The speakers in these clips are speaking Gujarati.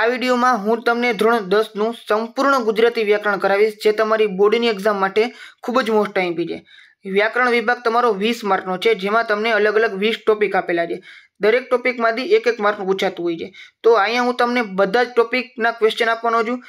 આ વિડીયોમાં હું તમને ધોરણ દસનું સંપૂર્ણ ગુજરાતી વ્યાકરણ કરાવીશ જે તમારી બોર્ડની એક્ઝામ માટે ખૂબ જ મોસ્ટ ટાઈમ છે વ્યાકરણ વિભાગ તમારો વીસ માર્કનો છે જેમાં તમને અલગ અલગ વીસ ટોપિક આપેલા છે દરેક ટોપિકમાંથી એક એક માર્કનું પૂછાતું હોય છે તો અહીંયા હું તમને બધા જ ટોપિકના ક્વેશ્ચન આપવાનો છું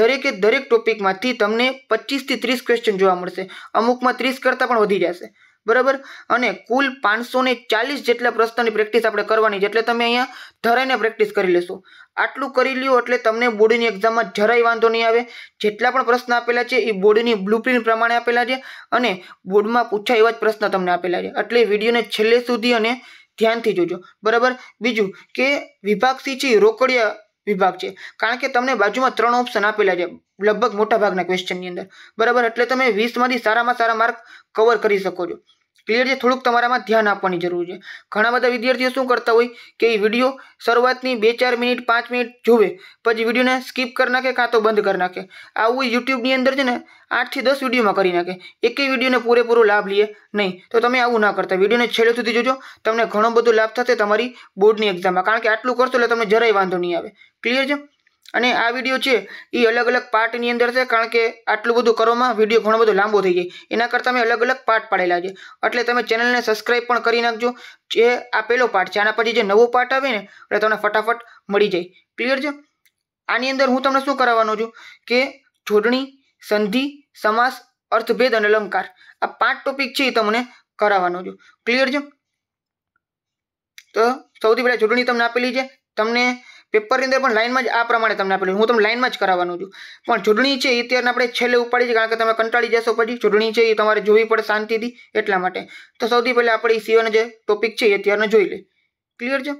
દરેકે દરેક ટોપિકમાંથી તમને પચીસથી ત્રીસ ક્વેશ્ચન જોવા મળશે અમુકમાં ત્રીસ કરતાં પણ વધી જશે બરાબર અને કુલ પાંચસો ને ચાલીસ જેટલા પ્રશ્નની પ્રેક્ટિસ આપણે કરવાની છે એટલે તમે અહીંયા ધરાઈને પ્રેક્ટિસ કરી લેશો આટલું કરી લ્યો એટલે તમને બોર્ડની એક્ઝામમાં જરાય વાંધો નહીં આવે જેટલા પણ પ્રશ્ન આપેલા છે એ બોર્ડની બ્લુપ્રિન્ટ પ્રમાણે આપેલા છે અને બોર્ડમાં પૂછાય એવા જ પ્રશ્ન તમને આપેલા છે એટલે વિડીયોને છેલ્લે સુધી અને ધ્યાનથી જોજો બરાબર બીજું કે વિભાગ સી છે રોકડિયા વિભાગ છે કારણ કે તમને બાજુમાં ત્રણ ઓપ્શન આપેલા છે લગભગ મોટા ભાગના ક્વેશ્ચનની અંદર બરાબર એટલે તમે વીસમાંથી સારામાં સારા માર્ક કવર કરી શકો છો ક્લિયર છે થોડુંક તમારામાં ધ્યાન આપવાની જરૂર છે ઘણા બધા વિદ્યાર્થીઓ શું કરતા હોય કે એ વિડીયો શરૂઆતની બે ચાર મિનિટ પાંચ મિનિટ જુએ પછી વિડીયોને સ્કીપ કરી નાખે કાં તો બંધ કરી નાખે આવું યુટ્યુબની અંદર છે ને આઠથી દસ વિડીયોમાં કરી નાખે એકેય વિડીયોને પૂરેપૂરો લાભ લઈએ નહીં તો તમે આવું ના કરતા વિડીયોને છેલ્લે સુધી જોજો તમને ઘણો બધો લાભ થશે તમારી બોર્ડની એક્ઝામમાં કારણ કે આટલું કરશો એટલે તમને જરાય વાંધો નહીં આવે ક્લિયર છે અને આ વિડીયો છે એ અલગ અલગ પાર્ટની અંદર છે કારણ કે આટલું બધું કરવામાં વિડીયો ઘણો બધો લાંબો થઈ જાય એના કરતાં મેં અલગ અલગ પાર્ટ પાડેલા છે એટલે તમે ચેનલને સબસ્ક્રાઈબ પણ કરી નાખજો જે આ પહેલો પાર્ટ છે આના પછી જે નવો પાર્ટ આવે ને એટલે તમને ફટાફટ મળી જાય ક્લિયર છે આની અંદર હું તમને શું કરાવવાનો છું કે જોડણી સંધિ સમાસ અર્થભેદ અને અલંકાર આ પાંચ ટોપિક છે એ તમને કરાવવાનો છું ક્લિયર છે તો સૌથી પહેલાં જોડણી તમને આપેલી છે તમને પેપરની અંદર પણ લાઇનમાં જ આ પ્રમાણે તમને આપેલું હું તમને લાઇનમાં જ કરાવવાનું છું પણ ચૂંટણી છે એ ત્યારે આપણે છેલ્લે ઉપાડી છે કારણ કે તમે કંટાળી જશો પછી ચૂંટણી છે એ તમારે જોવી પડે શાંતિથી એટલા માટે તો સૌથી પહેલાં આપણે સિવાયનો જે ટોપિક છે એ અત્યારનો જોઈ લે ક્લિયર છે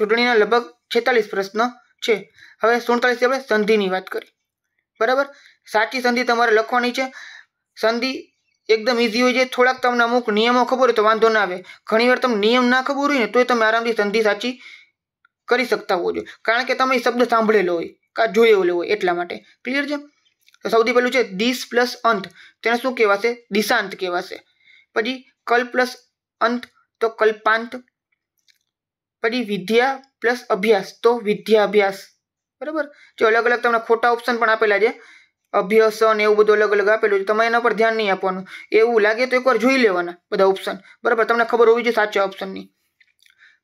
ચૂંટણીના લગભગ છેતાલીસ પ્રશ્ન છે હવે સુડતાલીસ આપણે સંધિની વાત કરી બરાબર સાચી સંધિ તમારે લખવાની છે સંધિ એકદમ ઇઝી હોય છે થોડાક તમને અમુક નિયમો ખબર હોય તો વાંધો ના આવે ઘણીવાર તમને નિયમ ના ખબર હોય ને તોય તમે આરામથી સંધિ સાચી કરી શકતા હોવો જોઈએ કારણ કે તમે શબ્દ સાંભળેલો હોય કાં જોયેલો હોય એટલા માટે ક્લિયર છે સૌથી પહેલું છે દિશ પ્લસ અંત તેને શું કહેવાશે દિશાંત કહેવાશે પછી કલ પ્લસ અંત તો કલ્પાંત પછી વિદ્યા પ્લસ અભ્યાસ તો વિદ્યા અભ્યાસ બરાબર જે અલગ અલગ તમને ખોટા ઓપ્શન પણ આપેલા છે અભ્યસન એવું બધું અલગ અલગ આપેલું છે તમે એના પર ધ્યાન નહીં આપવાનું એવું લાગે તો એકવાર જોઈ લેવાના બધા ઓપ્શન બરાબર તમને ખબર હોવી જોઈએ સાચા ઓપ્શનની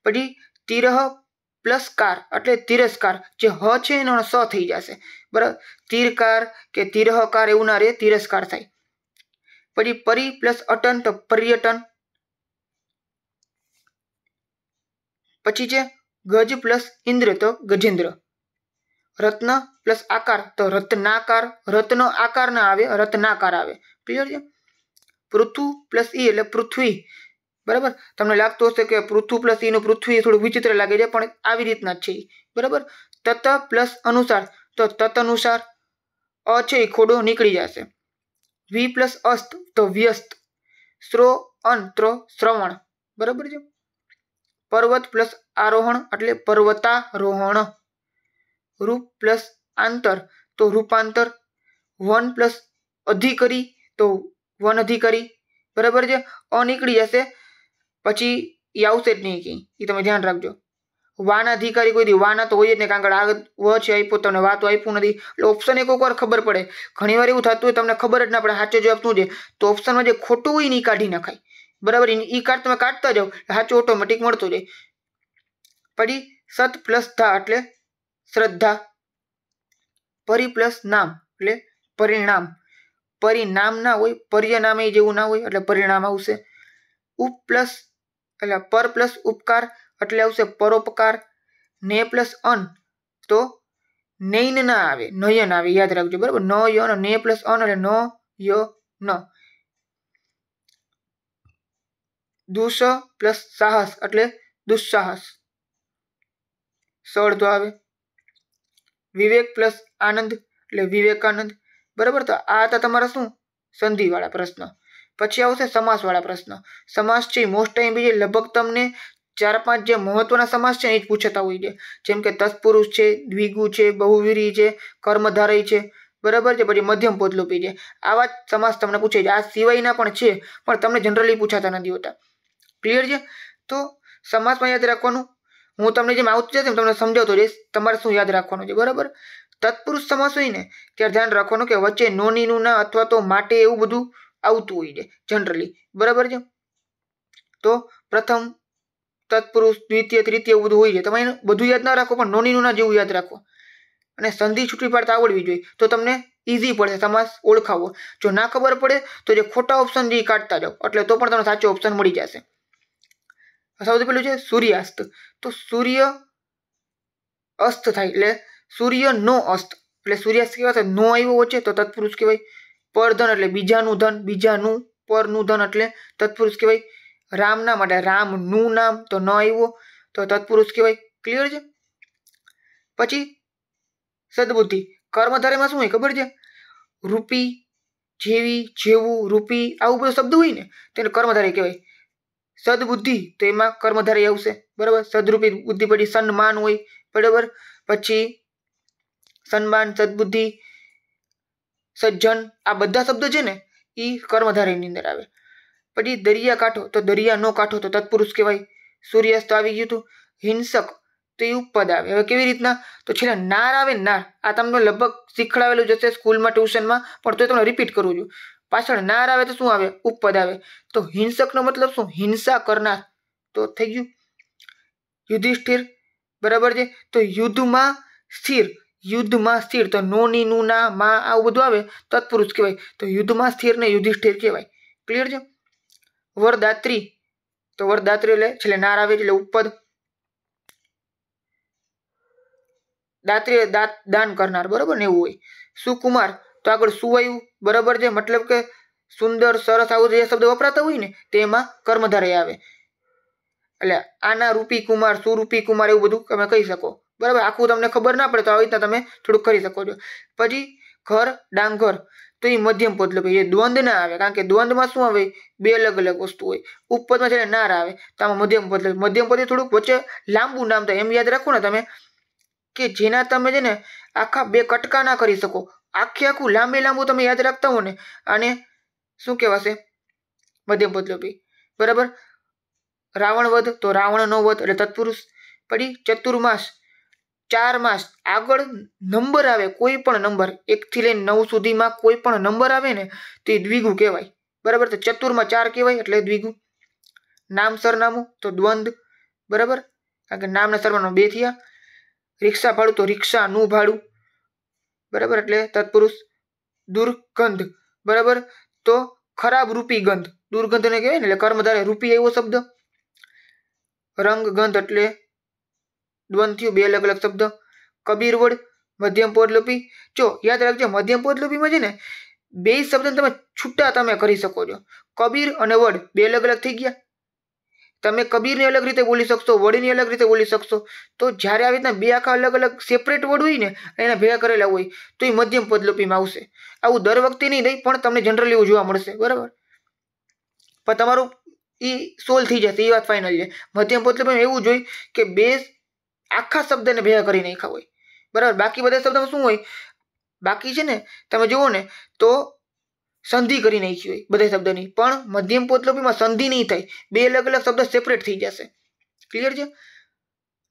પછી તિરહ પ્લસકાર એટલે તિરસ્કાર જે હ છે એનો સ થઈ જશે બરાબર તીરકાર કે તિરહકાર એવું ના રહે તિરસ્કાર થાય પછી પરી પ્લસ અટન તો પર્યટન પછી છે ગજ પ્લસ ઇન્દ્ર તો ગજેન્દ્ર રત્ન પ્લસ આકાર તો રત્નાકાર રત્ન આકાર ના આવે રત્નાકાર આવે ક્લિયર છે પૃથુ પ્લસ ઈ એટલે પૃથ્વી બરાબર તમને લાગતું હશે કે પૃથ્વી પ્લસ ઈનું e પૃથ્વી થોડું વિચિત્ર લાગે છે પણ આવી રીતના છે બરાબર તત પ્લસ અનુસાર તો તત અનુસાર અ છે એ ખોડો નીકળી જશે વી પ્લસ અસ્ત તો વ્યસ્ત સ્રો અંત્ર શ્રવણ બરાબર છે પર્વત પ્લસ આરોહણ એટલે પર્વતારોહણ રૂપ પ્લસ આંતર તો રૂપાંતર વન પ્લસ અધિકરી તો વન અધિકારી બરાબર છે અ નીકળી જશે પછી એ આવશે જ નહીં કંઈ એ તમે ધ્યાન રાખજો વાન અધિકારી કોઈ દી વાના તો હોય જ ને કારણ કે રાગ વ છે આપ્યો તમને વાતો આપ્યું નથી એટલે ઓપ્શન એક વાર ખબર પડે ઘણીવાર એવું થતું હોય તમને ખબર જ ના પડે સાચો જવાબ શું છે તો ઓપ્શનમાં જે ખોટું હોય એ કાઢી નાખાય બરાબર એ કાર્ડ તમે કાઢતા જાઓ સાચું ઓટોમેટિક મળતું જાય પછી સત પ્લસ ધા એટલે શ્રદ્ધા પરી પ્લસ નામ એટલે પરિણામ પરિણામ ના હોય પર્યનામે જેવું ના હોય એટલે પરિણામ આવશે ઉપ પ્લસ એટલે પર પ્લસ ઉપકાર એટલે આવશે પરોપકાર ને પ્લસ અન તો નૈન ના આવે નયન આવે યાદ રાખજો બરાબર ન યન ને પ્લસ અન એટલે ન ય ન દુસ પ્લસ સાહસ એટલે દુસ્સાહસ સળધો આવે વિવેક પ્લસ આનંદ એટલે વિવેકાનંદ બરાબર તો આ હતા તમારા શું સંધિવાળા પ્રશ્ન પછી આવશે સમાસવાળા પ્રશ્ન સમાસ છે મોસ્ટ ટાઈમ બીજે લગભગ તમને ચાર પાંચ જે મહત્વના સમાસ છે એ જ પૂછતા હોય છે જેમ કે તત્પુરુષ છે દ્વિગુ છે બહુવિરી છે કર્મધારય છે બરાબર છે પછી મધ્યમ લોપી છે આવા જ સમાસ તમને પૂછે છે આ સિવાયના પણ છે પણ તમને જનરલી પૂછાતા નથી હોતા ક્લિયર છે તો સમાસમાં યાદ રાખવાનું હું તમને જેમ આવતું જશે તમને સમજાવતો જઈશ તમારે શું યાદ રાખવાનું છે બરાબર તત્પુરુષ સમાસ હોય ને ત્યારે ધ્યાન રાખવાનું કે વચ્ચે નોનીનું ના અથવા તો માટે એવું બધું આવતું હોય છે જનરલી બરાબર છે તો પ્રથમ તત્પુરુષ દ્વિતીય તૃતીય બધું હોય છે તમે બધું યાદ ના રાખો પણ નોની નોના જેવું યાદ રાખો અને સંધિ છૂટી પાડતા આવડવી જોઈએ તો તમને ઇઝી પડશે સમાસ ઓળખાવો જો ના ખબર પડે તો જે ખોટા ઓપ્શન જે કાઢતા જાઓ એટલે તો પણ તમને સાચો ઓપ્શન મળી જશે સૌથી પહેલું છે સૂર્યાસ્ત તો સૂર્ય અસ્ત થાય એટલે સૂર્યનો અસ્ત એટલે સૂર્યાસ્ત કહેવાય નો આવ્યો વચ્ચે તો તત્પુરુષ કહેવાય પરધન એટલે બીજાનું ધન બીજાનું પરનું ધન એટલે તત્પુરુષ કહેવાય રામના માટે રામનું નામ તો ન આવ્યો તો તત્પુરુષ કહેવાય ક્લિયર છે પછી સદબુદ્ધિ કર્મધારેમાં શું હોય ખબર છે રૂપી જેવી જેવું રૂપી આવું બધો શબ્દ હોય ને તેને કર્મધારે કહેવાય સદબુદ્ધિ તો એમાં કર્મધારે આવશે બરાબર સદરૂપી બુદ્ધિ પછી સન્માન હોય બરાબર પછી સન્માન સદબુદ્ધિ સજ્જન આ બધા શબ્દો છે ને એ કર્મધારયની અંદર આવે પછી દરિયા કાંઠો તો દરિયા દરિયાનો કાંઠો તો તત્પુરુષ કહેવાય સૂર્યાસ્ત આવી ગયું હતું હિંસક તો એ ઉપપદ આવે હવે કેવી રીતના તો છેલ્લા નાર આવે નાર આ તમને લગભગ શીખડાવેલું જશે સ્કૂલમાં ટ્યુશનમાં પણ તો એ તમને રિપીટ કરું છું પાછળ નાર આવે તો શું આવે ઉપપદ આવે તો હિંસકનો મતલબ શું હિંસા કરનાર તો થઈ ગયું યુધિષ્ઠિર બરાબર છે તો યુદ્ધમાં સ્થિર યુદ્ધમાં સ્થિર તો નોની નુના માં આવું બધું આવે તત્પુરુષ કહેવાય તો યુદ્ધમાં સ્થિરને યુધિષ્ઠિર કહેવાય ક્લિયર છે વરદાત્રી તો વરદાત્રી એટલે છેલ્લે નાર આવે એટલે ઉપદ દાત્રી દાત દાન કરનાર બરાબર ને એવું હોય સુકુમાર તો આગળ સુવાયું બરાબર છે મતલબ કે સુંદર સરસ આવું જે શબ્દ વપરાતા હોય ને તેમાં કર્મધારય આવે એટલે આના રૂપી કુમાર સુરૂપી કુમાર એવું બધું તમે કહી શકો બરાબર આખું તમને ખબર ના પડે તો આવી રીતના તમે થોડુંક કરી શકો છો પછી ઘર ડાંગર તો એ મધ્યમ પદ લખે એ દ્વંદ ના આવે કારણ કે દ્વંદમાં શું આવે બે અલગ અલગ વસ્તુ હોય ઉપપદમાં છે નાર આવે તો આમાં મધ્યમ પદ લખે મધ્યમ પદ થોડુંક વચ્ચે લાંબુ નામ થાય એમ યાદ રાખો ને તમે કે જેના તમે છે ને આખા બે કટકા ના કરી શકો આખે આખું લાંબે લાંબુ તમે યાદ રાખતા હો ને અને શું કહેવાશે મધ્યમ પદ લોપી બરાબર રાવણ વધ તો રાવણનો વધ એટલે તત્પુરુષ પછી ચતુર્માસ ચારમાં આગળ નંબર આવે કોઈ પણ નંબર એકથી લઈને નવ સુધીમાં કોઈ પણ નંબર આવે ને તો એ દ્વિગુ કહેવાય બરાબર તો ચતુરમાં ચાર કહેવાય એટલે દ્વિગુ નામ સરનામું તો દ્વંદ બરાબર કારણ કે નામના સરનામા બે થયા રિક્ષા ભાડું તો રિક્ષાનું ભાડું બરાબર એટલે તત્પુરુષ દુર્ગંધ બરાબર તો ખરાબ રૂપી ગંધ દુર્ગંધને કહેવાય ને એટલે કર્મધારે રૂપી એવો શબ્દ રંગ ગંધ એટલે દ્વંદ થયું બે અલગ અલગ શબ્દ કબીર વર્ડ મધ્યમ પોટલુપી જો યાદ રાખજો મધ્યમ પોટલુપીમાં છે ને બે શબ્દને તમે છૂટા તમે કરી શકો છો કબીર અને વડ બે અલગ અલગ થઈ ગયા તમે કબીરને અલગ રીતે બોલી શકશો વડીને અલગ રીતે બોલી શકશો તો જ્યારે આવી રીતના બે આખા અલગ અલગ સેપરેટ વડ હોય ને એના ભેગા કરેલા હોય તો એ મધ્યમ પદલોપીમાં આવશે આવું દર વખતે નહીં નહીં પણ તમને જનરલી એવું જોવા મળશે બરાબર પણ તમારું એ સોલ્વ થઈ જશે એ વાત ફાઇનલ છે મધ્યમ પદલોપીમાં એવું જોઈ કે બે આખા શબ્દને ભેગા કરી નાખ્યા હોય બરાબર બાકી બધા શબ્દમાં શું હોય બાકી છે ને તમે જુઓ ને તો સંધિ કરી નાખી હોય બધા શબ્દની પણ મધ્યમ પોતલોપીમાં સંધિ નહીં થાય બે અલગ અલગ શબ્દ સેપરેટ થઈ જશે ક્લિયર છે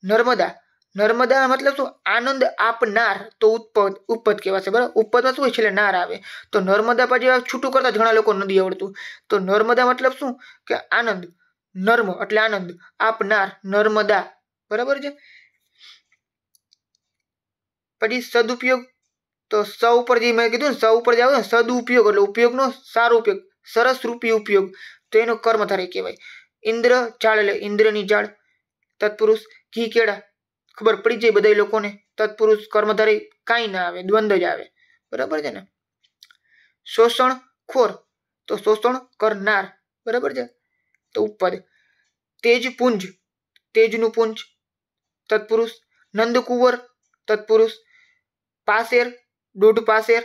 નર્મદા નર્મદા મતલબ શું આનંદ આપનાર તો ઉત્પદ ઉપદ કહેવાશે બરાબર ઉપદમાં શું હોય છેલ્લે નાર આવે તો નર્મદા પર જેવા છૂટું કરતા ઘણા લોકો નદી આવડતું તો નર્મદા મતલબ શું કે આનંદ નર્મ એટલે આનંદ આપનાર નર્મદા બરાબર છે પછી સદુપયોગ તો સૌ ઉપર જે મેં કીધું ને સૌ ઉપર જાવ સદુપયોગ એટલે ઉપયોગનો સારો ઉપયોગ સરસ રૂપી ઉપયોગ તો એનો કર્મધારય કહેવાય ઇન્દ્ર જાળ એટલે ઇન્દ્રની જાળ તત્પુરુષ ઘી કેળા ખબર પડી જાય બધા લોકોને તત્પુરુષ કર્મધારી કાંઈ ના આવે દ્વંદ્વ જ આવે બરાબર છે ને શોષણ ખોર તો શોષણ કરનાર બરાબર છે તો ઉપર તેજ પુંજ તેજનું પુંજ તત્પુરુષ નંદકુંવર તત્પુરુષ પાસેર દોઢ પાસેર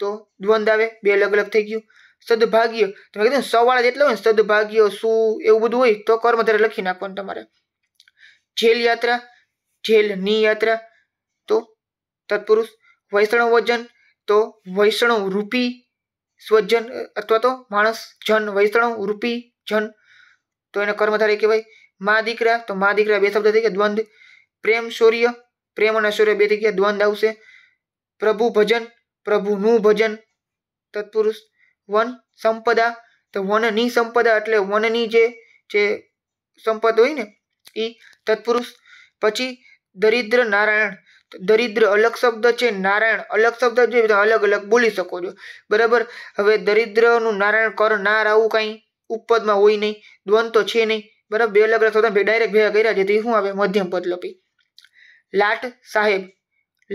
તો દ્વંદ આવે બે અલગ અલગ થઈ ગયું સદભાગ્ય તમે કીધું સવાળા જેટલા હોય ને સદભાગ્ય શું એવું બધું હોય તો કર્મ ત્યારે લખી નાખવાનું તમારે જેલ યાત્રા જેલ જેલની યાત્રા તો તત્પુરુષ વૈષ્ણવ વજન તો વૈષ્ણવ રૂપી સ્વજન અથવા તો માણસ જન વૈષ્ણવ રૂપી જન તો એને કર્મધારી કહેવાય મા દીકરા તો મા દીકરા બે શબ્દ થઈ ગયા દ્વંદ પ્રેમ શૌર્ય પ્રેમ અને શૌર્ય બે થઈ ગયા દ્વંદ આવશે પ્રભુ ભજન પ્રભુનું ભજન તત્પુરુષ વન સંપદા તો વનની સંપદા એટલે વનની જે જે સંપદ હોય ને એ તત્પુરુષ પછી દરિદ્ર નારાયણ દરિદ્ર અલગ શબ્દ છે નારાયણ અલગ શબ્દ જે અલગ અલગ બોલી શકો છો બરાબર હવે દરિદ્રનું નારાયણ કર કરનાર આવું કાંઈ ઉપપદમાં હોય નહીં દ્વંદ તો છે નહીં બરાબર બે અલગ અલગ શબ્દ બે ડાયરેક્ટ ભેગા કર્યા છે તે શું આવે મધ્યમ પદ લપી લાટ સાહેબ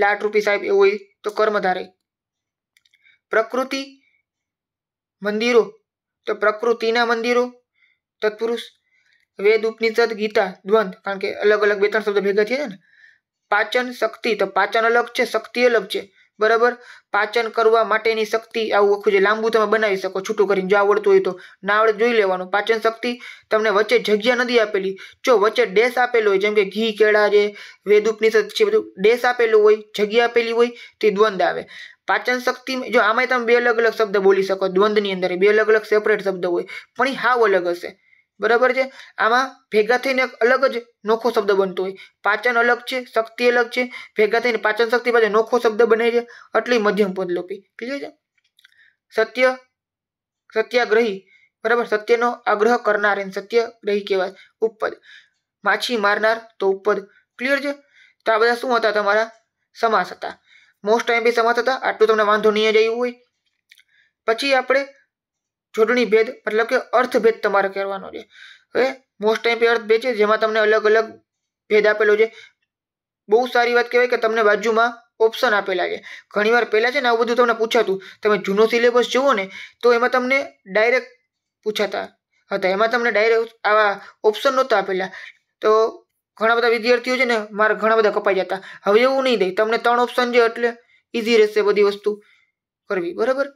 લાટ રૂપી સાહેબ એવું હોય તો કર્મધારય પ્રકૃતિ મંદિરો તો પ્રકૃતિના મંદિરો તત્પુરુષ વેદ ઉપનિષદ ગીતા દ્વંદ કારણ કે અલગ અલગ બે ત્રણ શબ્દ ભેગા થયા છે ને પાચન શક્તિ તો પાચન અલગ છે શક્તિ અલગ છે બરાબર પાચન કરવા માટેની શક્તિ આવું આખું જે લાંબુ તમે બનાવી શકો છૂટું કરીને જો આવડતું હોય તો ના આવડે જોઈ લેવાનું પાચન શક્તિ તમને વચ્ચે જગ્યા નથી આપેલી જો વચ્ચે ડેશ આપેલો હોય જેમ કે ઘી કેળા જે વેદ ઉપનિષદ છે બધું ડેશ આપેલું હોય જગ્યા આપેલી હોય તે દ્વંદ આવે પાચન શક્તિ જો આમાંય તમે બે અલગ અલગ શબ્દ બોલી શકો દ્વંદની અંદર બે અલગ અલગ સેપરેટ શબ્દ હોય પણ એ હાવ અલગ હશે બરાબર છે આમાં ભેગા થઈને અલગ જ નોખો શબ્દ બનતો હોય પાચન અલગ છે શક્તિ અલગ છે ભેગા થઈને પાચન શક્તિ પાસે નોખો શબ્દ બને છે એટલે મધ્યમ પદ લોપી ક્લિયર છે સત્ય સત્યાગ્રહી બરાબર સત્યનો આગ્રહ કરનાર એને સત્યગ્રહી કહેવાય ઉપદ માછી મારનાર તો ઉપદ ક્લિયર છે તો આ બધા શું હતા તમારા સમાસ હતા મોસ્ટ ટાઈમ બી સમાસ હતા આટલું તમને વાંધો નહીં જ આવ્યું હોય પછી આપણે જોડણી ભેદ મતલબ કે અર્થભેદ તમારે કહેવાનો છે હવે મોસ્ટ ટાઈમ પે અર્થભેદ છે જેમાં તમને અલગ અલગ ભેદ આપેલો છે બહુ સારી વાત કહેવાય કે તમને બાજુમાં ઓપ્શન આપેલા છે ઘણીવાર પહેલાં છે ને આવું બધું તમને પૂછાતું તમે જૂનો સિલેબસ જુઓ ને તો એમાં તમને ડાયરેક્ટ પૂછાતા હતા એમાં તમને ડાયરેક્ટ આવા ઓપ્શન નહોતા આપેલા તો ઘણા બધા વિદ્યાર્થીઓ છે ને મારા ઘણા બધા કપાઈ જતા હવે એવું નહીં થાય તમને ત્રણ ઓપ્શન છે એટલે ઇઝી રહેશે બધી વસ્તુ કરવી બરાબર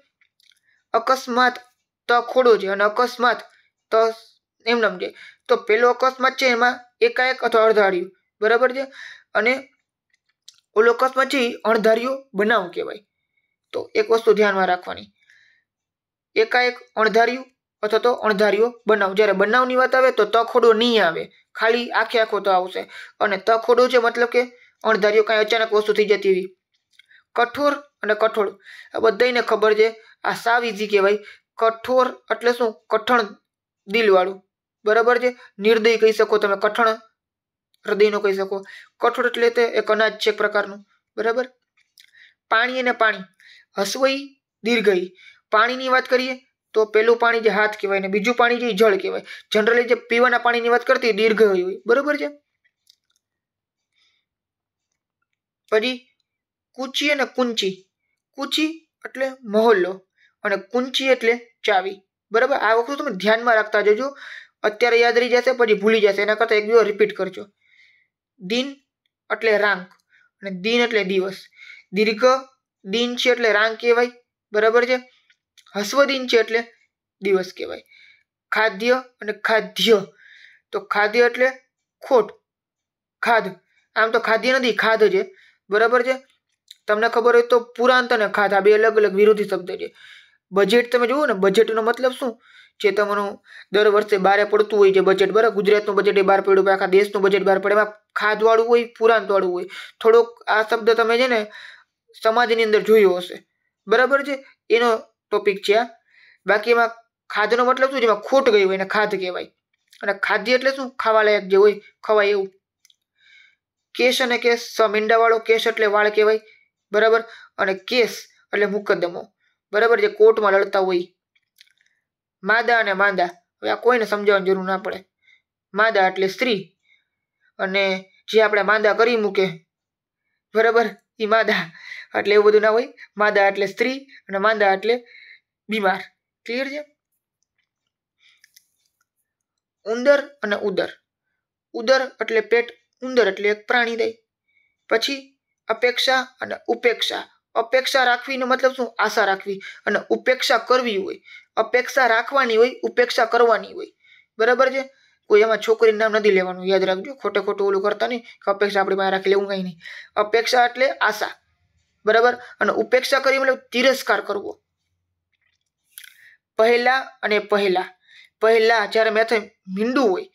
અકસ્માત તો ખોડું છે અને અકસ્માત તો એમ નામ છે તો પેલો અકસ્માત છે એમાં એકાએક અથવા અણધાર્યું બરાબર છે અને ઓલો અકસ્માત છે એ બનાવ કહેવાય તો એક વસ્તુ ધ્યાનમાં રાખવાની એકાએક અણધાર્યું અથવા તો અણધાર્યો બનાવ જ્યારે બનાવની વાત આવે તો તખોડો નહીં આવે ખાલી આખે આખો તો આવશે અને તખોડો છે મતલબ કે અણધાર્યો કાંઈ અચાનક વસ્તુ થઈ જતી એવી કઠોર અને કઠોળ આ બધાને ખબર છે આ સાવ ઇઝી કહેવાય કઠોર એટલે શું કઠણ દિલવાળું બરાબર છે નિર્દય કહી શકો તમે કઠણ હૃદયનો કહી શકો કઠોર એટલે તે એક અનાજ છે એક પ્રકારનું બરાબર પાણી અને પાણી હસવઈ દીર્ઘઈ પાણીની વાત કરીએ તો પેલું પાણી જે હાથ કહેવાય ને બીજું પાણી જે જળ કહેવાય જનરલી જે પીવાના પાણીની વાત કરતી દીર્ઘ હોય બરાબર છે પછી કૂચી અને કુંચી કૂચી એટલે મહોલ્લો અને કુંચી એટલે ચાવી બરાબર આ વખતે તમે ધ્યાનમાં રાખતા જજો અત્યારે યાદ રહી જશે પછી ભૂલી જશે એના કરતાં એક દિવસ રિપીટ કરજો દિન એટલે રાંક અને દિન એટલે દિવસ દીર્ઘ દિન છે એટલે રાંક કહેવાય બરાબર છે હસ્વ દિન છે એટલે દિવસ કહેવાય ખાદ્ય અને ખાદ્ય તો ખાદ્ય એટલે ખોટ ખાદ આમ તો ખાદ્ય નથી ખાધ છે બરાબર છે તમને ખબર હોય તો પુરાંત અને ખાધ આ બે અલગ અલગ વિરોધી શબ્દ છે બજેટ તમે જુઓ ને બજેટનો મતલબ શું જે તમારું દર વર્ષે બારે પડતું હોય જે બજેટ બરાબર ગુજરાતનું બજેટ એ બહાર પડ્યું આખા દેશનું બજેટ બહાર પડે એમાં ખાધવાળું હોય પુરાંતવાળું હોય થોડોક આ શબ્દ તમે છે ને સમાજની અંદર જોયો હશે બરાબર છે એનો ટોપિક છે આ બાકી એમાં ખાધનો મતલબ શું જેમાં ખોટ ગઈ હોય એને ખાધ કહેવાય અને ખાદ્ય એટલે શું ખાવાલાયક જે હોય ખવાય એવું કેશ અને કેસ સમીંડાવાળો કેશ એટલે વાળ કહેવાય બરાબર અને કેસ એટલે મુકદ્દમો બરાબર જે કોર્ટમાં લડતા હોય માદા અને માંદા હવે આ કોઈને સમજાવવાની જરૂર ના પડે માદા એટલે સ્ત્રી અને જે આપણે માંદા કરી મૂકે બરાબર એ માદા એટલે એવું બધું ના હોય માદા એટલે સ્ત્રી અને માંદા એટલે બીમાર ક્લિયર છે ઉંદર અને ઉદર ઉદર એટલે પેટ ઉંદર એટલે એક પ્રાણી પ્રાણીદય પછી અપેક્ષા અને ઉપેક્ષા અપેક્ષા રાખવીનો મતલબ શું આશા રાખવી અને ઉપેક્ષા કરવી હોય અપેક્ષા રાખવાની હોય ઉપેક્ષા કરવાની હોય બરાબર છે કોઈ એમાં છોકરીનું નામ નથી લેવાનું યાદ રાખજો ખોટે ખોટું ઓલું કરતા નહીં કે અપેક્ષા આપણી પાસે રાખી લેવું કંઈ નહીં અપેક્ષા એટલે આશા બરાબર અને ઉપેક્ષા કરી મતલબ તિરસ્કાર કરવો પહેલા અને પહેલા પહેલા જ્યારે મેથે મીંડું હોય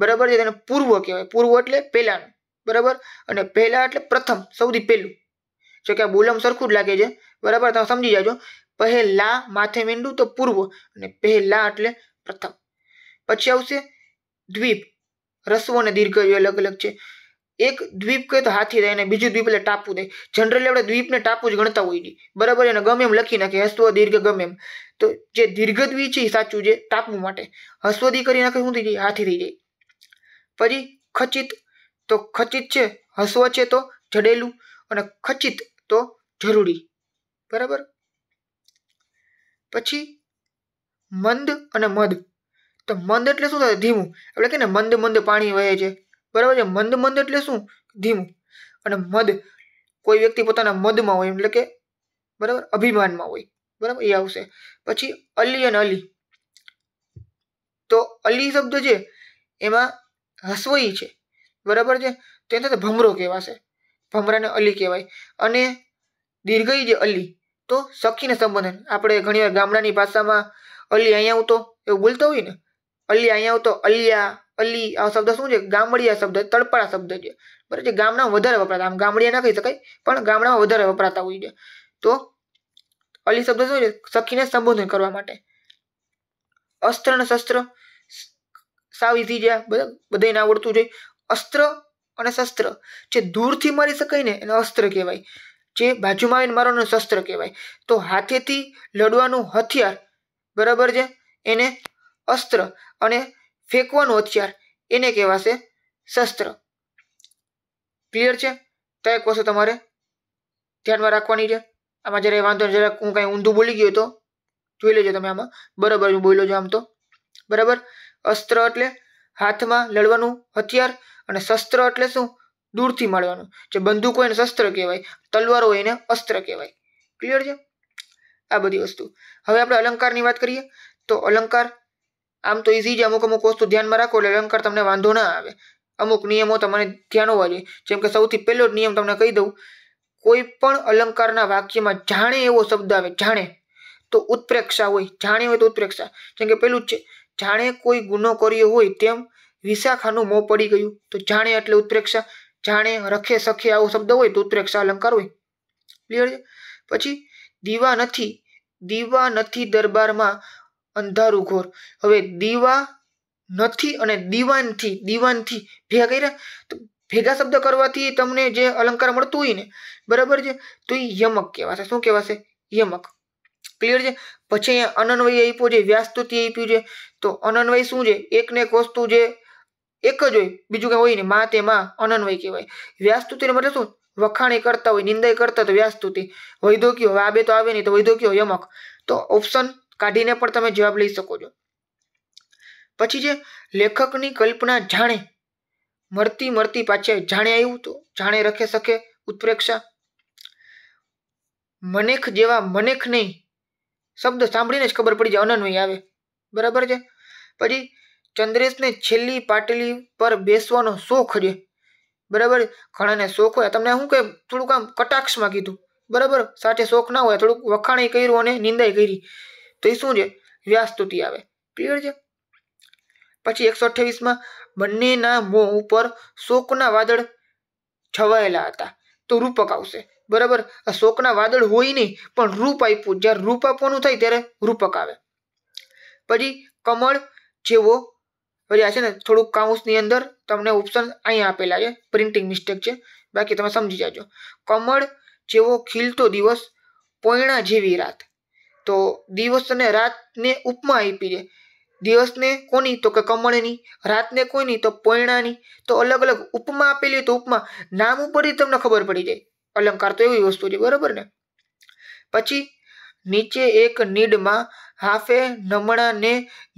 બરાબર છે તેને પૂર્વ કહેવાય પૂર્વ એટલે પહેલાનું બરાબર અને પહેલા એટલે પ્રથમ સૌથી પહેલું જો કે બોલમ સરખું જ લાગે છે બરાબર તમે સમજી જાજો પહેલા માથે મીંડું તો પૂર્વ અને પહેલા એટલે પ્રથમ પછી આવશે દ્વીપ રસ્વ અને દીર્ઘ અલગ અલગ છે એક દ્વીપ કહે તો હાથી થાય અને બીજું દ્વીપ એટલે ટાપુ થાય જનરલી આપણે દ્વીપને ટાપુ જ ગણતા હોય છીએ બરાબર એને ગમે એમ લખી નાખે હસ્વ દીર્ઘ ગમે એમ તો જે દીર્ઘ દ્વી છે એ સાચું છે ટાપુ માટે હસ્વદી કરી નાખે શું થઈ જાય હાથી થઈ જાય પછી ખચિત તો ખચિત છે હસ્વ છે તો જડેલું અને ખચિત તો જરૂરી બરાબર પછી મંદ અને મદ તો મંદ એટલે શું થાય ધીમું આપણે કહીએ ને મંદ મંદ પાણી વહે છે બરાબર છે મંદ મંદ એટલે શું ધીમું અને મદ કોઈ વ્યક્તિ પોતાના મદમાં હોય એટલે કે બરાબર અભિમાનમાં હોય બરાબર એ આવશે પછી અલી અને અલી તો અલી શબ્દ છે એમાં હસવઈ છે બરાબર છે તેના સાથે ભમરો કહેવાશે ભમરાને અલી કહેવાય અને દીર્ઘઈ જે અલી તો સખીને સંબોધન આપણે ઘણીવાર ગામડાની ભાષામાં અલી અહીંયા આવતો એવું બોલતો હોય ને અલી અહીંયા આવતો અલિયા અલી આ શબ્દ શું છે ગામડિયા શબ્દ તળપળા શબ્દ છે બરાબર છે ગામડામાં વધારે વપરાતા આમ ગામડિયા ના કહી શકાય પણ ગામડામાં વધારે વપરાતા હોય છે તો અલી શબ્દ શું છે સખીને સંબોધન કરવા માટે અસ્ત્ર અને શસ્ત્ર સાવ ઇઝી છે બધા બધાને આવડતું જોઈએ અસ્ત્ર અને શસ્ત્ર જે દૂરથી મારી શકાય ને એને અસ્ત્ર કહેવાય જે બાજુમાં આવીને મારોને શસ્ત્ર કહેવાય તો હાથેથી લડવાનું હથિયાર બરાબર છે એને અસ્ત્ર અને ફેંકવાનું હથિયાર એને કહેવાશે શસ્ત્ર ક્લિયર છે તો એક તમારે ધ્યાનમાં રાખવાની છે આમાં જરાય વાંધો જરાક હું કાંઈ ઊંધું બોલી ગયો તો જોઈ લેજો તમે આમાં બરાબર હું બોલ્યો છો આમ તો બરાબર અસ્ત્ર એટલે હાથમાં લડવાનું હથિયાર અને શસ્ત્ર એટલે શું દૂરથી મળવાનું જે બંદૂક હોય એને શસ્ત્ર કહેવાય તલવાર હોય એને અસ્ત્ર કહેવાય ક્લિયર છે આ બધી વસ્તુ હવે આપણે અલંકારની વાત કરીએ તો અલંકાર આમ તો ઇઝી છે અમુક અમુક વસ્તુ ધ્યાનમાં રાખો એટલે અલંકાર તમને વાંધો ના આવે અમુક નિયમો તમને ધ્યાન હોવા જોઈએ જેમ કે સૌથી પહેલો જ નિયમ તમને કહી દઉં કોઈ પણ અલંકારના વાક્યમાં જાણે એવો શબ્દ આવે જાણે તો ઉત્પ્રેક્ષા હોય જાણે હોય તો ઉત્પ્રેક્ષા જેમ કે પેલું જ છે જાણે કોઈ ગુનો કર્યો હોય તેમ વિશાખાનું મોં પડી ગયું તો જાણે એટલે ઉત્પ્રેક્ષા જાણે રખે સખે આવો શબ્દ હોય તો ઉત્પ્રેક્ષા અલંકાર હોય ક્લિયર પછી દીવા નથી દીવા નથી દરબારમાં અંધારું ઘોર હવે દીવા નથી અને દીવાનથી દીવાનથી ભેગા કર્યા તો ભેગા શબ્દ કરવાથી તમને જે અલંકાર મળતું હોય ને બરાબર છે તો એ યમક કહેવાશે શું કહેવાશે યમક ક્લિયર છે પછી અહીંયા અનન્વય આપ્યો છે વ્યાસ્તુતિ આપ્યું છે તો અનન્વય શું છે એકને એક વસ્તુ જે એક જ હોય બીજું કંઈ હોય નહીં મા તે મા અનન્વય કહેવાય વ્યાસ્તુતિને મતલબ શું વખાણી કરતા હોય નિંદાય કરતા તો વ્યાસ્તુતિ વૈધો કયો આ બે તો આવે નહીં તો વૈધો કયો યમક તો ઓપ્શન કાઢીને પણ તમે જવાબ લઈ શકો છો પછી જે લેખકની કલ્પના જાણે મળતી મળતી પાછે જાણે આવ્યું તો જાણે રખે શકે ઉત્પ્રેક્ષા મનેખ જેવા મનેખ નહીં શબ્દ સાંભળીને જ ખબર પડી જાય અનન્વય આવે બરાબર છે પછી ચંદ્રેશને છેલ્લી પાટલી પર બેસવાનો શોખ છે બરાબર ઘણાને શોખ હોય તમને શું કે થોડુંક આમ કટાક્ષમાં કીધું બરાબર સાથે શોખ ના હોય થોડુંક વખાણે કર્યું અને નિંદાઈ કરી તો એ શું છે વ્યાસ્તુતિ આવે ક્લિયર છે પછી એકસો અઠ્યાવીસમાં બંનેના મોં ઉપર શોકના વાદળ છવાયેલા હતા તો રૂપક આવશે બરાબર આ શોકના વાદળ હોય નહીં પણ રૂપ આપ્યું જ્યારે રૂપ આપવાનું થાય ત્યારે રૂપક આવે પછી કમળ જેવો પછી છે ને થોડુંક કાઉન્સની અંદર તમને ઓપ્શન અહીંયા આપેલા છે પ્રિન્ટિંગ મિસ્ટેક છે બાકી તમે સમજી જાજો કમળ જેવો ખીલતો દિવસ પોયણા જેવી રાત તો દિવસ અને રાતને ઉપમા આપી છે દિવસને કોની તો કે કમળની રાતને કોઈની તો પોયણાની તો અલગ અલગ ઉપમા આપેલી તો ઉપમા નામ ઉપરથી તમને ખબર પડી જાય અલંકાર તો એવી વસ્તુ છે બરાબર ને પછી નીચે એક નીડમાં હાફે નમણા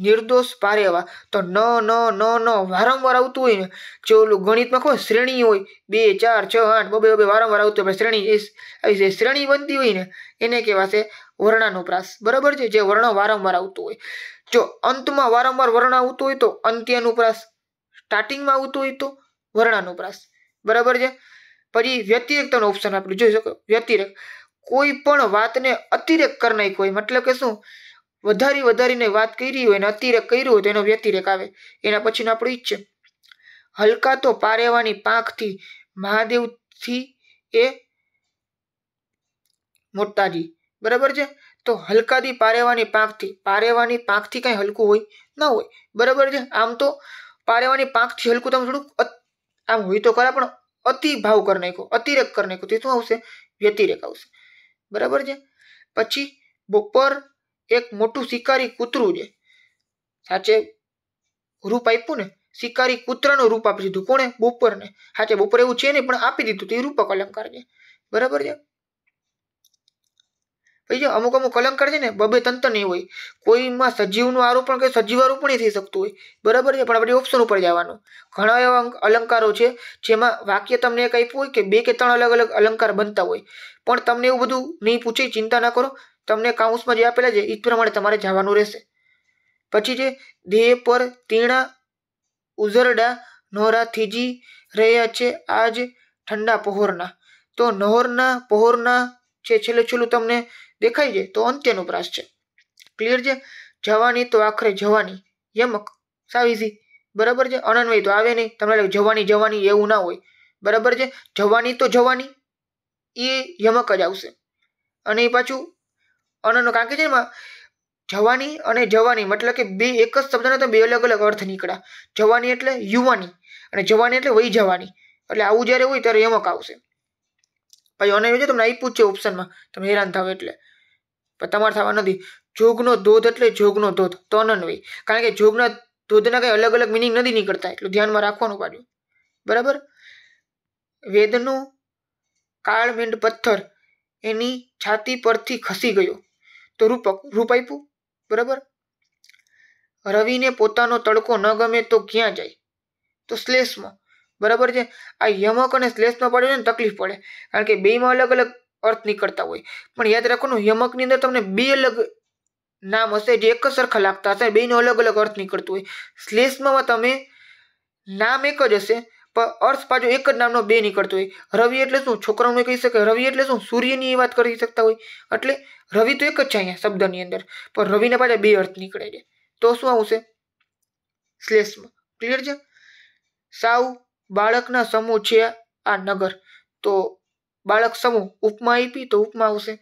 નિર્દોષ પારેવા તો ન ન ન ન વારંવાર આવતું હોય ને જો ઓલું ગણિતમાં ખબર શ્રેણી હોય બે ચાર છ આઠ બબે બબે વારંવાર આવતું હોય શ્રેણી આવી જે શ્રેણી બનતી હોય ને એને કહેવાશે વર્ણાનુપ્રાસ બરાબર છે જે વર્ણ વારંવાર આવતું હોય જો અંતમાં વારંવાર વર્ણ આવતું હોય તો અંત્યાનુપ્રાસ સ્ટાર્ટિંગમાં આવતું હોય તો વર્ણાનુપ્રાસ બરાબર છે પછી વ્યતિરેકતાનો ઓપ્શન આપણે જોઈ શકો વ્યતિરેક કોઈ પણ વાતને અતિરેક કરી નાખ્યો હોય મતલબ કે શું વધારી વધારીને વાત કરી હોય અને અતિરેક કર્યું હોય તો એનો વ્યતિરેક આવે એના પછીનો આપણો ઈચ્છે હલકા તો પારેવાની પાંખથી મહાદેવથી એ મોટાજી બરાબર છે તો હલકાથી પારેવાની પાંખથી પારેવાની પાંખથી કાંઈ હલકું હોય ના હોય બરાબર છે આમ તો પારેવાની પાંખથી હલકું તમે થોડુંક આમ હોય તો ખરા પણ અતિભાવ કરી નાખ્યો અતિરેક કરી નાખ્યો તે શું આવશે વ્યતિરેક આવશે બરાબર છે પછી બપોર એક મોટું શિકારી કૂતરું છે સાચે રૂપ આપ્યું ને શિકારી કૂતરાનું રૂપ આપી દીધું કોણે બપોરને સાચે બપોર એવું છે નહીં પણ આપી દીધું તો એ રૂપક અલંકાર છે બરાબર છે પછી અમુક અમુક અલંકાર છે ને બબે તંત્ર નહીં હોય કોઈમાં સજીવનું આરોપણ કે સજીવ આરોપણ થઈ શકતું હોય બરાબર છે પણ આપણે ઓપ્શન ઉપર જવાનું ઘણા એવા અલંકારો છે જેમાં વાક્ય તમને એક આપ્યું હોય કે બે કે ત્રણ અલગ અલગ અલંકાર બનતા હોય પણ તમને એવું બધું નહીં પૂછે ચિંતા ના કરો તમને કાઉન્સમાં જે આપેલા છે એ પ્રમાણે તમારે જવાનું રહેશે પછી જે દેહ પર તીણા ઉઝરડા નોરા થીજી રહ્યા છે આજ ઠંડા પહોરના તો નહોરના પહોરના છે છેલ્લું છેલ્લું તમને દેખાય છે તો અંત્યનો પ્રાસ છે ક્લિયર છે જવાની તો આખરે જવાની યમક સાવીઝી બરાબર છે અનન્વય તો આવે નહીં તમને જવાની જવાની એવું ના હોય બરાબર છે જવાની તો જવાની એ યમક જ આવશે અને એ પાછું અનનો કારણ કે છે એમાં જવાની અને જવાની મતલબ કે બે એક જ શબ્દના તો બે અલગ અલગ અર્થ નીકળ્યા જવાની એટલે યુવાની અને જવાની એટલે વહી જવાની એટલે આવું જ્યારે હોય ત્યારે એમાં આવશે પછી અને જો તમને આપ્યું જ છે ઓપ્શનમાં તમે હેરાન થાવ એટલે પણ તમારે થવા નથી જોગનો ધોધ એટલે જોગનો ધોધ તો અનન્વય કારણ કે જોગના ધોધના કંઈ અલગ અલગ મિનિંગ નથી નીકળતા એટલું ધ્યાનમાં રાખવાનું પાડ્યું બરાબર વેદનો કાળમેંડ પથ્થર એની છાતી પરથી ખસી ગયો તો રૂપક રૂપ આપ્યું બરાબર રવિને પોતાનો તડકો ન ગમે તો ક્યાં જાય તો શ્લેષ્મ બરાબર છે આ યમક અને શ્લેષ્મ પડે ને તકલીફ પડે કારણ કે બેમાં અલગ અલગ અર્થ નીકળતા હોય પણ યાદ રાખવાનું યમકની અંદર તમને બે અલગ નામ હશે જે એક જ સરખા લાગતા હશે બેનો અલગ અલગ અર્થ નીકળતું હોય શ્લેષ્મમાં તમે નામ એક જ હશે અર્થ પાછો એક જ નામનો બે નીકળતો હોય રવિ એટલે શું છોકરાઓને કહી શકે રવિ એટલે શું સૂર્યની એ વાત કરી શકતા હોય એટલે રવિ તો એક જ છે અહીંયા શબ્દની અંદર પણ રવિના પાછા બે અર્થ નીકળે છે તો શું આવશે શ્લેષમાં ક્લિયર છે સાવ બાળકના સમૂહ છે આ નગર તો બાળક સમૂહ ઉપમા આપી તો ઉપમા આવશે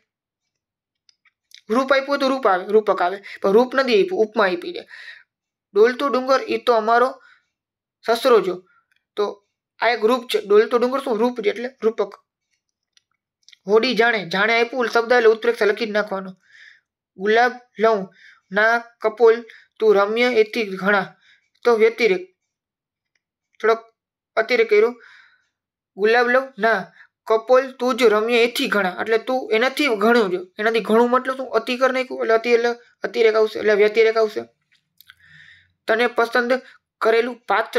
રૂપ આપ્યું તો રૂપ આવે રૂપક આવે પણ રૂપ નથી આપ્યું ઉપમા આપી છે ડોલતો ડુંગર એ તો અમારો સસરો જો આ એક રૂપ છે ડોલતો તો ડુંગર શું રૂપ એટલે રૂપક હોડી જાણે જાણે આપ્યું શબ્દ એટલે ઉત્પ્રેક્ષા લખી જ નાખવાનો ગુલાબ લઉં ના કપોલ તું રમ્ય એથી ઘણા તો વ્યતિરેક થોડોક અતિરેક કર્યું ગુલાબ લઉં ના કપોલ તું જ રમ્ય એથી ઘણા એટલે તું એનાથી ઘણું જો એનાથી ઘણું મતલબ શું અતિકર નહીં નાખ્યું એટલે અતિ એટલે અતિરેક આવશે એટલે વ્યતિરેક આવશે તને પસંદ કરેલું પાત્ર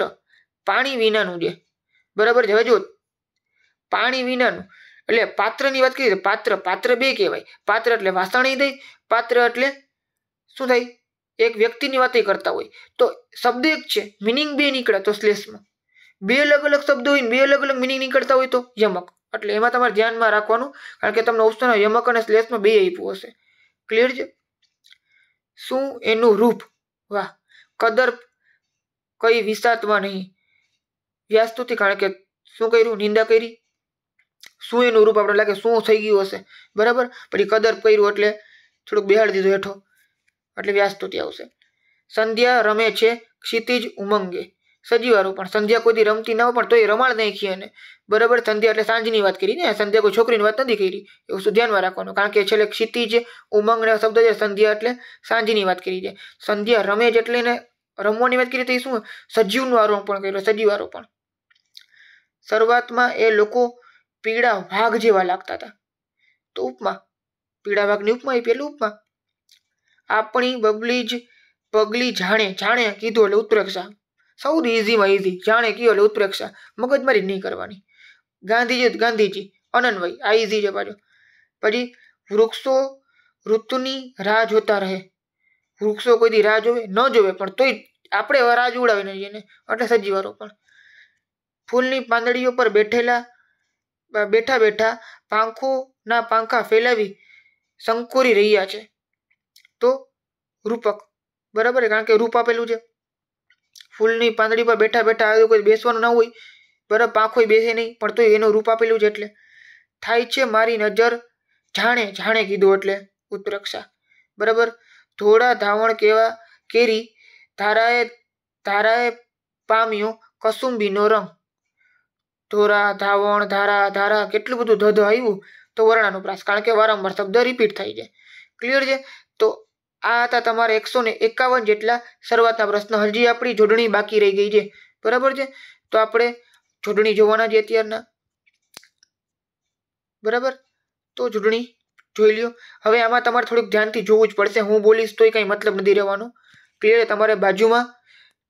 પાણી વિનાનું છે બરાબર હવે જો પાણી વિનાનું એટલે પાત્રની વાત કરીએ પાત્ર પાત્ર બે કહેવાય પાત્ર એટલે વાસણી થઈ પાત્ર એટલે શું થાય એક વ્યક્તિની વાત કરતા હોય તો શબ્દ એક છે મિનિંગ બે નીકળે તો શ્લેષમાં બે અલગ અલગ શબ્દો હોય બે અલગ અલગ મિનિંગ નીકળતા હોય તો યમક એટલે એમાં તમારે ધ્યાનમાં રાખવાનું કારણ કે તમને ઓપ્શન યમક અને શ્લેષમાં બે આપ્યું હશે ક્લિયર છે શું એનું રૂપ વાહ કદર કઈ વિસાતમાં નહીં વ્યાસ્તુથી કારણ કે શું કર્યું નિંદા કરી શું એનું રૂપ આપણે લાગે શું થઈ ગયું હશે બરાબર પણ એ કદર કર્યું એટલે થોડુંક બેહાડી દીધું હેઠો એટલે વ્યાસ્તુતિ આવશે સંધ્યા રમે છે ક્ષિતિજ ઉમંગે સજીવારો પણ સંધ્યા કોઈથી રમતી ના હોય પણ તોય રમાડ નાખી એને બરાબર સંધ્યા એટલે સાંજની વાત કરી ને સંધ્યા કોઈ છોકરીની વાત નથી કરી એવું શું ધ્યાનમાં રાખવાનું કારણ કે છેલ્લે ક્ષિતિજ ઉમંગના શબ્દ છે સંધ્યા એટલે સાંજની વાત કરી છે સંધ્યા રમે જ એટલે એને રમવાની વાત કરી તો એ શું સજીવનું આરોપણ કર્યું સજીવ આરોપણ શરૂઆતમાં એ લોકો પીળા વાઘ જેવા લાગતા હતા તો ઉપમા પીળા વાઘની ઉપમા એ પેલું ઉપમા આપણી બબલી જ પગલી જાણે જાણે કીધું એટલે ઉત્પ્રેક્ષા સૌથી ઇઝીમાં ઇઝી જાણે કીધું એટલે ઉત્પ્રેક્ષા મગજમારી નહીં કરવાની ગાંધીજી ગાંધીજી અનન્વય આ ઇઝી છે પાછો પછી વૃક્ષો ઋતુની રાહ જોતા રહે વૃક્ષો કોઈથી રાહ જોવે ન જોવે પણ તોય આપણે રાહ જોડાવીને જઈએ એટલે સજીવારો પણ ફૂલની પાંદડીઓ પર બેઠેલા બેઠા બેઠા પાંખોના પાંખા ફેલાવી સંકોરી રહ્યા છે તો રૂપક બરાબર કારણ કે રૂપ આપેલું છે ફૂલની પાંદડી પર બેઠા બેઠા આવ્યું કોઈ બેસવાનું ન હોય બરાબર પાંખો બેસે નહીં પણ તોય એનું રૂપ આપેલું છે એટલે થાય છે મારી નજર જાણે જાણે કીધું એટલે ઉત્તરક્ષા બરાબર ધોળા ધાવણ કેવા કેરી ધારાએ ધારાએ પામ્યો કસુંબીનો રંગ ધોરા ધાવણ ધારા ધારા કેટલું બધું ધધ આવ્યું તો વર્ણાનુપ્રાસ કારણ કે વારંવાર શબ્દ રિપીટ થાય છે ક્લિયર છે તો આ હતા તમારા એકસો ને એકાવન જેટલા શરૂઆતના પ્રશ્ન હજી આપણી જોડણી બાકી રહી ગઈ છે બરાબર છે તો આપણે જોડણી જોવાના છે અત્યારના બરાબર તો જોડણી જોઈ લ્યો હવે આમાં તમારે થોડુંક ધ્યાનથી જોવું જ પડશે હું બોલીશ તોય કંઈ મતલબ નથી રહેવાનું ક્લિયર તમારે બાજુમાં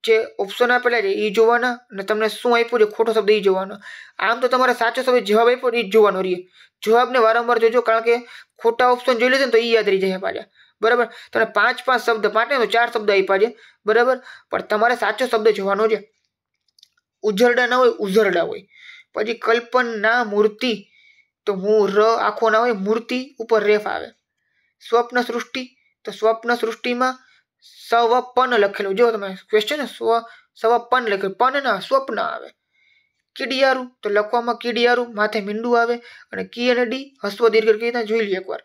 જે ઓપ્શન આપેલા છે એ જોવાના અને તમને શું આપ્યું છે ખોટો શબ્દ એ જોવાનો આમ તો તમારે સાચો શબ્દ જવાબ આપ્યો એ જ જોવાનો રહીએ જવાબને વારંવાર જોજો કારણ કે ખોટા ઓપ્શન જોઈ લેશે ને તો એ યાદ રહી જાય પાછા બરાબર તમે પાંચ પાંચ શબ્દ પાંચને તો ચાર શબ્દ આપ્યા છે બરાબર પણ તમારે સાચો શબ્દ જોવાનો છે ઉજરડા ના હોય ઉઝરડા હોય પછી કલ્પના મૂર્તિ તો હું ર આખો ના હોય મૂર્તિ ઉપર રેફ આવે સ્વપ્ન સૃષ્ટિ તો સ્વપ્ન સૃષ્ટિમાં સવપન લખેલું જો તમે ક્વેશ્ચન સ્વ સવપન લખેલું પન ના સ્વપ્ન આવે કીડિયારું તો લખવામાં કીડિયારું માથે મીંડું આવે અને કી અને ડી હસ્વ દીર્ઘ કઈ રીતના જોઈ લઈએ એકવાર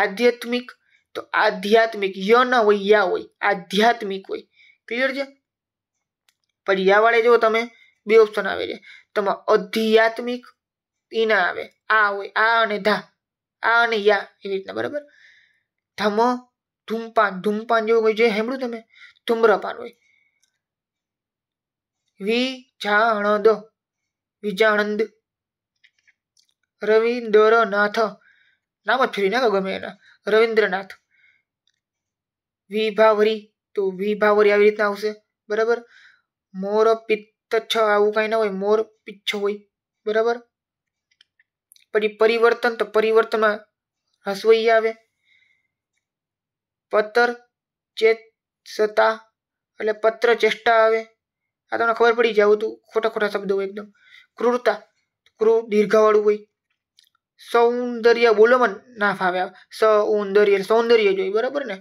આધ્યાત્મિક તો આધ્યાત્મિક ય ના હોય યા હોય આધ્યાત્મિક હોય ક્લિયર છે પછી યા વાળે જો તમે બે ઓપ્શન આવે છે તમાર અધ્યાત્મિક ઈ ના આવે આ હોય આ અને ધા આ અને યા એવી રીતના બરાબર ધમ ધૂમપાન ધૂમપાન જેવું હોય જે સાંભળ્યું તમે ધૂમ્રપાન હોય વિજાણદ વિજાણંદ રવિન્દ્રનાથ નામ જ ફેરી નાખો ગમે એના રવિન્દ્રનાથ વિભાવરી તો વિભાવરી આવી રીતના આવશે બરાબર મોર પિત્તચ્છ આવું કાંઈ ના હોય મોર પિચ્છ હોય બરાબર પછી પરિવર્તન તો પરિવર્તનમાં હસવઈ આવે પતર ચેત સતા એટલે પત્ર ચેષ્ટા આવે આ તમને ખબર પડી જાય તું ખોટા ખોટા શબ્દો હોય એકદમ ક્રૂરતા ક્રૂ દીર્ઘાવાળું હોય સૌંદર્ય બોલો બોલોમાં ના ફાવે સૌંદર્ય સૌંદર્ય જોઈએ બરાબર ને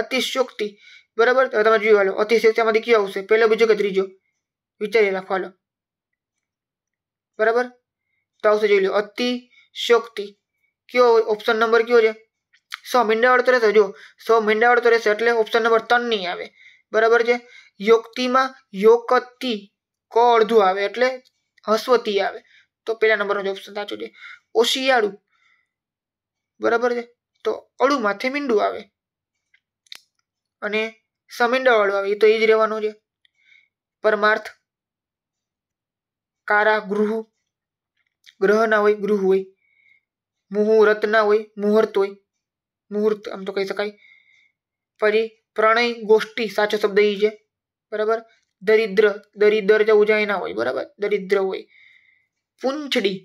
અતિશોક્તિ બરાબર તમે જોઈ હાલો અતિશોક્તિમાંથી કયો આવશે પહેલો બીજો કે ત્રીજો વિચારી રાખો હાલો બરાબર તો આવશે જોઈ લો અતિશોક્તિ કયો ઓપ્શન નંબર કયો છે સો મીંડાવાળો તો રહેશે જો સો મીંડાવાળો તો રહેશે એટલે ઓપ્શન નંબર ત્રણ નહીં આવે બરાબર છે યોગતીમાં યોકતી ક અડધું આવે એટલે હસ્વતી આવે તો પહેલા નંબરનો જ ઓપ્શન સાચો છે ઓશિયાળુ બરાબર છે તો અળુ માથે મીંડું આવે અને સમીંડાવાળું આવે એ તો એ જ રહેવાનું છે પરમાર્થ કારા ગૃહ ગ્રહના હોય ગૃહ હોય રત્ના હોય મુહૂર્ત હોય મુહૂર્ત આમ તો કહી શકાય પછી પ્રણય ગોષ્ઠી સાચો શબ્દ એ છે બરાબર દરિદ્ર દરિદ્ર જે જાય ના હોય બરાબર દરિદ્ર હોય પૂંછડી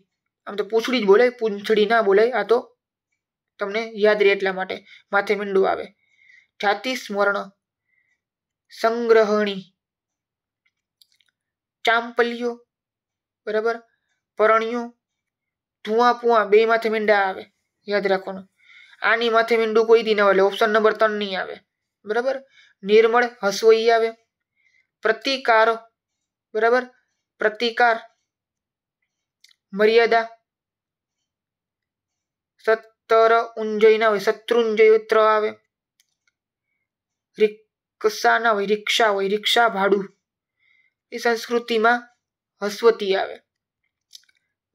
આમ તો પૂંછડી જ બોલાય પૂંછડી ના બોલાય આ તો તમને યાદ રહે એટલા માટે માથે મીંડું આવે જાતિ સ્મરણ સંગ્રહણી ચાંપલીઓ બરાબર પરણ્યું ધુઆ પુઆ બે માથે મીંડા આવે યાદ રાખવાનું આની માથે મીંડું કોઈ દી ન આવે ઓપ્શન નંબર ત્રણ નહીં આવે બરાબર નિર્મળ હસવો ઈ આવે પ્રતિકાર બરાબર પ્રતિકાર મર્યાદા સત્તર ઉંજય ના હોય શત્રુંજય ઉત્ર આવે રિક્ષા ના હોય રિક્ષા હોય રિક્ષા ભાડું એ સંસ્કૃતિમાં હસ્વતી આવે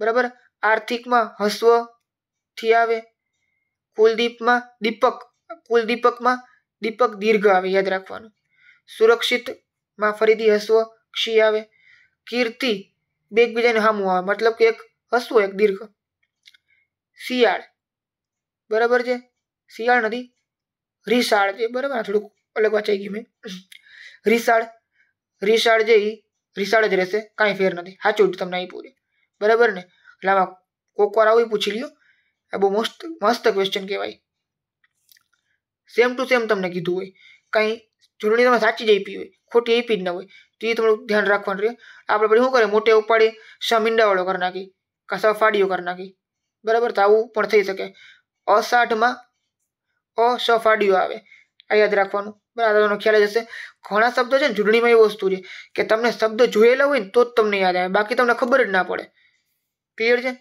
બરાબર આર્થિકમાં હસ્વથી આવે કુલદીપમાં દીપક કુલદીપકમાં દીપક દીર્ઘ આવે યાદ રાખવાનું સુરક્ષિતમાં ફરીથી હસવો ક્ષી આવે કીર્તિ બે એકબીજાને હામું આવે મતલબ કે એક હસવો એક દીર્ઘ શિયાળ બરાબર છે શિયાળ નથી રીસાળ છે બરાબર થોડુંક અલગ વાંચાઈ ગયું મેં રીસાળ રીસાળ જે એ રીસાળ જ રહેશે કાંઈ ફેર નથી સાચું તમને આપ્યું છે બરાબર ને એટલે આમાં કોક વાર આવું પૂછી લ્યો આ બહુ મસ્ત મસ્ત ક્વેશ્ચન કહેવાય સેમ ટુ સેમ તમને કીધું હોય કંઈ જોડણી તમે સાચી જ આપી હોય ખોટી આપી જ ના હોય તો એ તમારું ધ્યાન રાખવાનું રહે આપણે પછી શું કરે મોટે ઉપાડી શમીંડાવાળો કરી નાખી કાંસા ફાડીઓ કરી નાખી બરાબર તો આવું પણ થઈ શકે અસાઠમાં અ સ ફાડીઓ આવે આ યાદ રાખવાનું બરાબર તમને ખ્યાલ જ હશે ઘણા શબ્દો છે ને ચૂંટણીમાં એ વસ્તુ છે કે તમને શબ્દ જોયેલા હોય ને તો જ તમને યાદ આવે બાકી તમને ખબર જ ના પડે ક્લિયર છે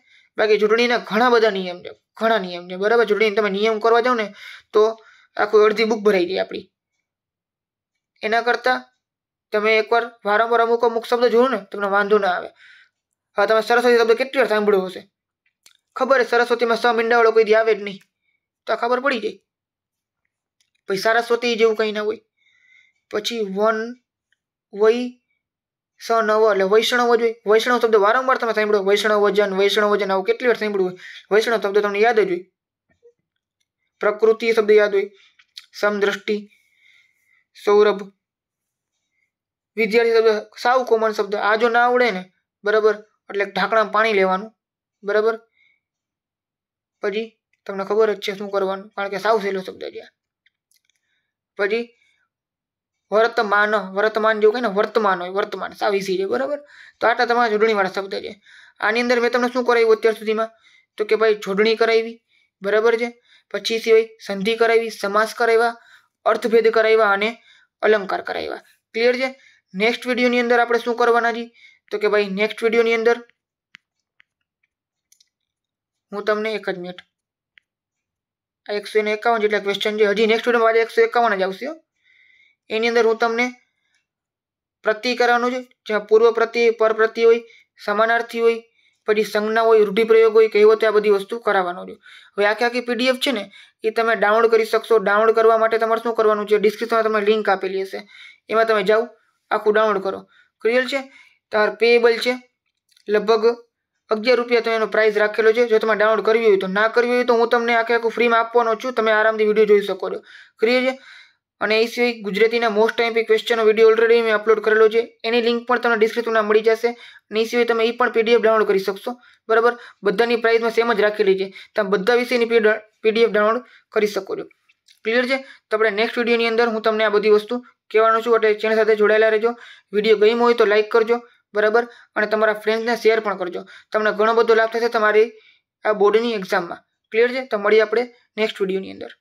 બાકી ચૂંટણીના ઘણા બધા નિયમ છે ઘણા નિયમ છે બરાબર ચૂંટણી તમે નિયમ કરવા જાઓ ને તો આખું અડધી બુક ભરાઈ જાય આપણી એના કરતાં તમે એકવાર વારંવાર અમુક અમુક શબ્દ જોયો ને તમને વાંધો ના આવે હવે તમે સરસ્વતી શબ્દ કેટલી વાર સાંભળ્યો હશે ખબર સરસ્વતીમાં સ મીંડાવાળો કોઈ દી આવે જ નહીં તો ખબર પડી જાય પછી સરસ્વતી જેવું કંઈ ના હોય પછી વન વય સ નવ એટલે વૈષ્ણવ જ હોય વૈષ્ણવ શબ્દ વારંવાર તમે સાંભળો વૈષ્ણવ વજન વૈષ્ણવ વજન આવું કેટલી વાર સાંભળ્યું હોય વૈષ્ણવ શબ્દ તમને યાદ જ હોય પ્રકૃતિ શબ્દ યાદ હોય સમદ્રષ્ટિ સૌરભ વિદ્યાર્થી શબ્દ સાવ કોમન શબ્દ આ જો ના આવડે ને બરાબર એટલે ઢાંકણામાં પાણી લેવાનું બરાબર પછી તમને ખબર જ છે શું કરવાનું કારણ કે સાવ સહેલો શબ્દ છે પછી વર્તમાન વર્તમાન જેવું કહે ને વર્તમાન હોય વર્તમાન સાવ ઇઝી છે બરાબર તો આટલા તમારા જોડણીવાળા શબ્દ છે આની અંદર મેં તમને શું કરાવ્યું અત્યાર સુધીમાં તો કે ભાઈ જોડણી કરાવી બરાબર છે પછી સિવાય સંધિ કરાવી સમાસ કરાવ્યા અર્થભેદ કરાવ્યા અને અલંકાર કરાવ્યા ક્લિયર છે નેક્સ્ટ વિડીયોની અંદર આપણે શું કરવાના છીએ તો કે ભાઈ નેક્સ્ટ વિડીયોની અંદર હું તમને એક જ મિનિટ આ એકસો એકાવન જેટલા ક્વેશ્ચન છે હજી નેક્સ્ટ વિડીયોમાં આજે એકસો એકાવન જ આવશે એની અંદર હું તમને પ્રત્યય કરવાનું છે જ્યાં પૂર્વ પ્રત્યય પર પ્રત્યય હોય સમાનાર્થી હોય પછી સંજ્ઞા હોય રૂઢિપ્રયોગ હોય કહેવત આ બધી વસ્તુ કરાવવાનો છે હવે આખી આખી પીડીએફ છે ને એ તમે ડાઉનલોડ કરી શકશો ડાઉનલોડ કરવા માટે તમારે શું કરવાનું છે ડિસ્ક્રિપ્શનમાં તમને લિંક આપેલી હશે એમાં તમે જાઓ આખું ડાઉનલોડ કરો ક્લિયર છે તમારે પેએબલ છે લગભગ અગિયાર રૂપિયા તમે એનો પ્રાઇસ રાખેલો છે જો તમે ડાઉનલોડ કરવી હોય તો ના કરવી હોય તો હું તમને આખે આખું ફ્રીમાં આપવાનો છું તમે આરામથી વિડીયો જોઈ શકો છો ક્લિયર છે અને એ સિવાય ગુજરાતીના મોસ્ટ ટાઈમ પી ક્વેશ્ચનનો વિડીયો ઓલરેડી મેં અપલોડ કરેલો છે એની લિંક પણ તમને ડિસ્ક્રિપ્શનમાં મળી જશે અને એ સિવાય તમે એ પણ પીડીએફ ડાઉનલોડ કરી શકશો બરાબર બધાની પ્રાઇસમાં સેમ જ રાખેલી છે તમે બધા વિષયની પીડીએફ ડાઉનલોડ કરી શકો છો ક્લિયર છે તો આપણે નેક્સ્ટ વિડીયોની અંદર હું તમને આ બધી વસ્તુ કહેવાનું છું એટલે ચેનલ સાથે જોડાયેલા રહેજો વિડીયો ગમ્યો હોય તો લાઇક કરજો બરાબર અને તમારા ફ્રેન્ડ્સને શેર પણ કરજો તમને ઘણો બધો લાભ થશે તમારી આ બોર્ડની એક્ઝામમાં ક્લિયર છે તો મળીએ આપણે નેક્સ્ટ વિડીયોની અંદર